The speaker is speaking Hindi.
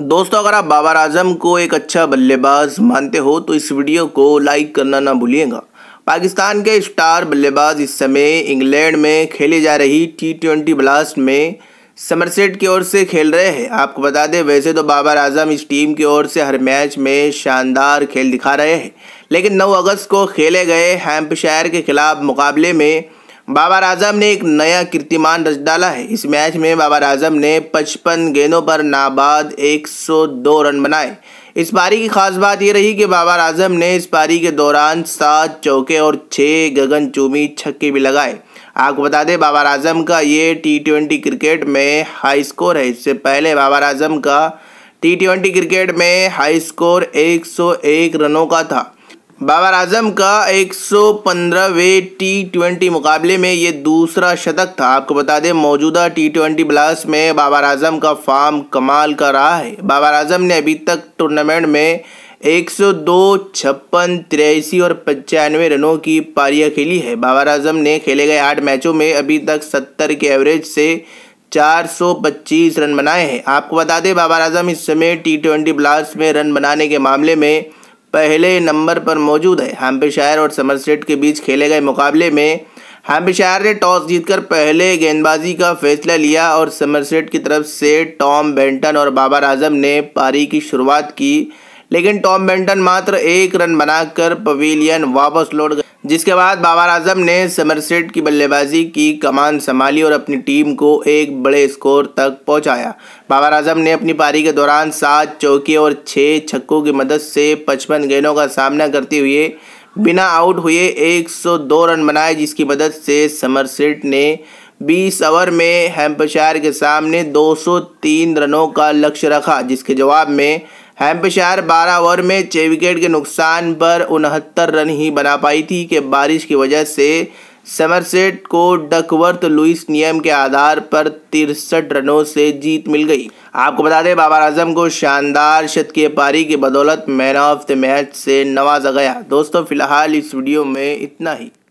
दोस्तों अगर आप बाबर आजम को एक अच्छा बल्लेबाज मानते हो तो इस वीडियो को लाइक करना ना भूलिएगा पाकिस्तान के स्टार बल्लेबाज इस समय इंग्लैंड में खेली जा रही टी ट्वेंटी ब्लास्ट में समरसेट की ओर से खेल रहे हैं आपको बता दें वैसे तो बाबर आजम इस टीम की ओर से हर मैच में शानदार खेल दिखा रहे हैं लेकिन 9 अगस्त को खेले गए हैम्पशायर के खिलाफ मुकाबले में बाबर आजम ने एक नया कीर्तिमान रच डाला है इस मैच में बाबर आजम ने 55 गेंदों पर नाबाद 102 रन बनाए इस पारी की खास बात यह रही कि बाबर आजम ने इस पारी के दौरान सात चौके और छः गगनचुमी छक्के भी लगाए आपको बता दें बाबर आजम का ये टी ट्वेंटी क्रिकेट में हाई स्कोर है इससे पहले बाबर आजम का टी ट्वेंटी क्रिकेट में हाई स्कोर 101 रनों का था बाबर आजम का 115वें टी ट्वेंटी मुकाबले में ये दूसरा शतक था आपको बता दें मौजूदा टी ट्वेंटी ब्लास्ट में बाबर आजम का फॉर्म कमाल का रहा है बाबर आजम ने अभी तक टूर्नामेंट में 102, छप्पन तिरासी और पचानवे रनों की पारियां खेली है बाबर आजम ने खेले गए आठ मैचों में अभी तक सत्तर के एवरेज से 425 रन बनाए हैं आपको बता दें बाबर आजम इस समय टी ट्वेंटी ब्लास्ट में रन बनाने के मामले में पहले नंबर पर मौजूद है हैम्पशायर और समरसेट के बीच खेले गए मुकाबले में हैम्पशायर ने टॉस जीतकर पहले गेंदबाजी का फैसला लिया और समरसेट की तरफ से टॉम बेंटन और बाबर आजम ने पारी की शुरुआत की लेकिन टॉम बेंटन मात्र एक रन बनाकर पवेलियन वापस लौट गए जिसके बाद बाबर आजम ने समरसेट की बल्लेबाजी की कमान संभाली और अपनी टीम को एक बड़े स्कोर तक पहुंचाया बाबर आजम ने अपनी पारी के दौरान सात चौके और छः छक्कों की मदद से पचपन गेंदों का सामना करते हुए बिना आउट हुए 102 रन बनाए जिसकी मदद से समरसेट ने 20 ओवर में हेम्पशायर के सामने 203 रनों का लक्ष्य रखा जिसके जवाब में हैम्पशायर 12 ओवर में छः विकेट के नुकसान पर उनहत्तर रन ही बना पाई थी कि बारिश की वजह से समरसेट को डकवर्थ लुइस नियम के आधार पर तिरसठ रनों से जीत मिल गई आपको बता दें बाबर आजम को शानदार शतकीय पारी की बदौलत मैन ऑफ द मैच से नवाजा गया दोस्तों फिलहाल इस वीडियो में इतना ही